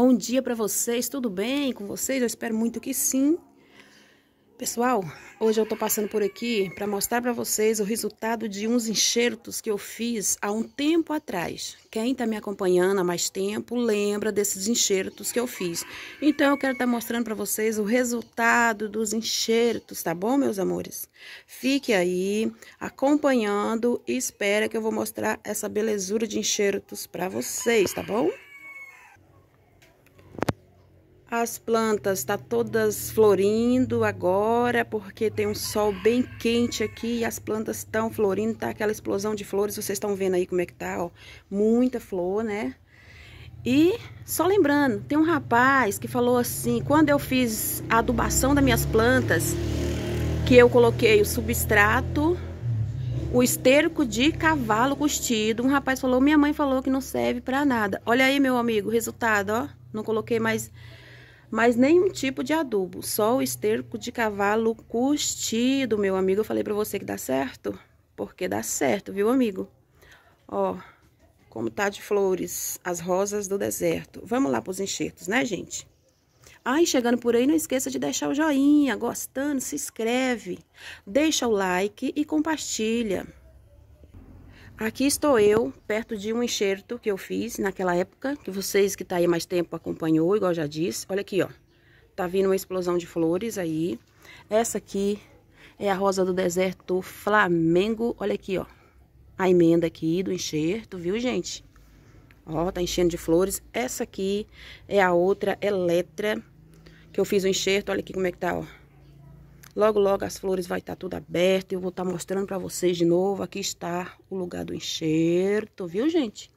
Bom dia para vocês, tudo bem com vocês? Eu espero muito que sim. Pessoal, hoje eu tô passando por aqui para mostrar para vocês o resultado de uns enxertos que eu fiz há um tempo atrás. Quem tá me acompanhando há mais tempo lembra desses enxertos que eu fiz. Então eu quero estar tá mostrando para vocês o resultado dos enxertos, tá bom, meus amores? Fique aí acompanhando e espera que eu vou mostrar essa belezura de enxertos para vocês, tá bom? As plantas estão tá todas florindo agora, porque tem um sol bem quente aqui e as plantas estão florindo, tá aquela explosão de flores, vocês estão vendo aí como é que tá, ó, muita flor, né? E só lembrando, tem um rapaz que falou assim, quando eu fiz a adubação das minhas plantas, que eu coloquei o substrato, o esterco de cavalo costido, um rapaz falou, minha mãe falou que não serve pra nada. Olha aí, meu amigo, resultado, ó, não coloquei mais mas nenhum tipo de adubo, só o esterco de cavalo curtido, meu amigo. Eu falei para você que dá certo, porque dá certo, viu, amigo? Ó, como tá de flores as rosas do deserto. Vamos lá pros enxertos, né, gente? Ai, chegando por aí, não esqueça de deixar o joinha, gostando, se inscreve, deixa o like e compartilha. Aqui estou eu, perto de um enxerto que eu fiz naquela época, que vocês que tá aí mais tempo acompanhou, igual já disse. Olha aqui, ó. Tá vindo uma explosão de flores aí. Essa aqui é a rosa do deserto Flamengo. Olha aqui, ó. A emenda aqui do enxerto, viu, gente? Ó, tá enchendo de flores. Essa aqui é a outra Eletra, que eu fiz o enxerto. Olha aqui como é que tá, ó. Logo, logo as flores vai estar tá tudo aberto. Eu vou estar tá mostrando para vocês de novo. Aqui está o lugar do enxerto, viu, gente?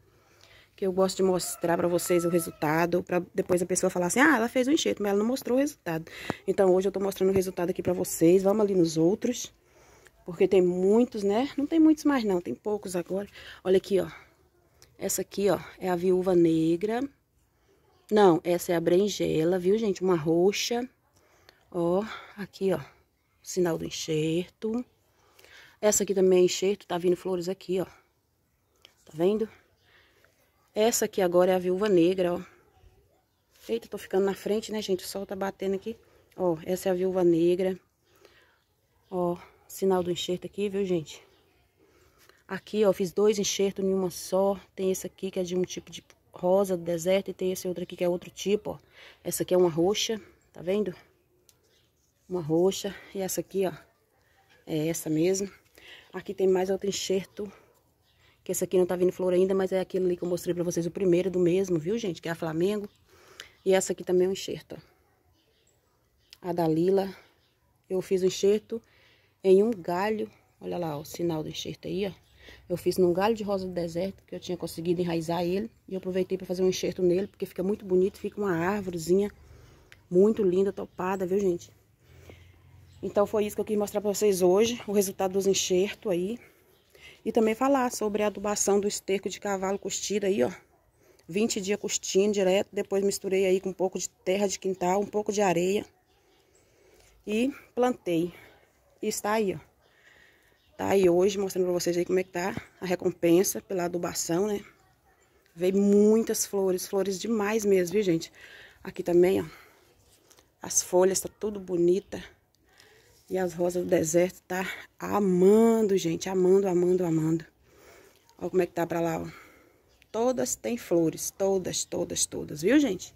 Que eu gosto de mostrar para vocês o resultado. para depois a pessoa falar assim, ah, ela fez o enxerto, mas ela não mostrou o resultado. Então, hoje eu estou mostrando o resultado aqui para vocês. Vamos ali nos outros. Porque tem muitos, né? Não tem muitos mais, não. Tem poucos agora. Olha aqui, ó. Essa aqui, ó, é a viúva negra. Não, essa é a brengela, viu, gente? Uma roxa. Ó, aqui, ó sinal do enxerto. Essa aqui também é enxerto, tá vindo flores aqui, ó. Tá vendo? Essa aqui agora é a viúva negra, ó. Eita, tô ficando na frente, né, gente? O sol tá batendo aqui. Ó, essa é a viúva negra. Ó, sinal do enxerto aqui, viu, gente? Aqui, ó, fiz dois enxertos em uma só. Tem esse aqui que é de um tipo de rosa do deserto e tem esse outro aqui que é outro tipo, ó. Essa aqui é uma roxa, tá vendo? uma roxa. E essa aqui, ó, é essa mesmo. Aqui tem mais outro enxerto, que esse aqui não tá vindo flor ainda, mas é aquele ali que eu mostrei pra vocês, o primeiro do mesmo, viu, gente? Que é a Flamengo. E essa aqui também é um enxerto, ó. A da Lila, eu fiz o enxerto em um galho, olha lá, ó, o sinal do enxerto aí, ó. Eu fiz num galho de rosa do deserto, que eu tinha conseguido enraizar ele. E eu aproveitei para fazer um enxerto nele, porque fica muito bonito, fica uma árvorezinha muito linda, topada, viu, gente? Então foi isso que eu quis mostrar para vocês hoje, o resultado dos enxertos aí. E também falar sobre a adubação do esterco de cavalo curtido aí, ó. 20 dias curtindo direto, depois misturei aí com um pouco de terra de quintal, um pouco de areia. E plantei. E está aí, ó. Tá aí hoje, mostrando para vocês aí como é que tá a recompensa pela adubação, né? Veio muitas flores, flores demais mesmo, viu, gente? Aqui também, ó. As folhas tá tudo bonita. E as rosas do deserto tá amando, gente. Amando, amando, amando. Olha como é que tá pra lá, ó. Todas têm flores. Todas, todas, todas. Viu, gente?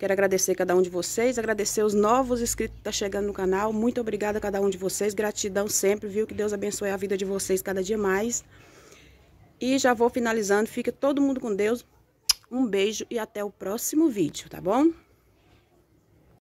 Quero agradecer cada um de vocês, agradecer os novos inscritos que estão tá chegando no canal. Muito obrigada a cada um de vocês, gratidão sempre, viu? Que Deus abençoe a vida de vocês cada dia mais. E já vou finalizando, fica todo mundo com Deus. Um beijo e até o próximo vídeo, tá bom?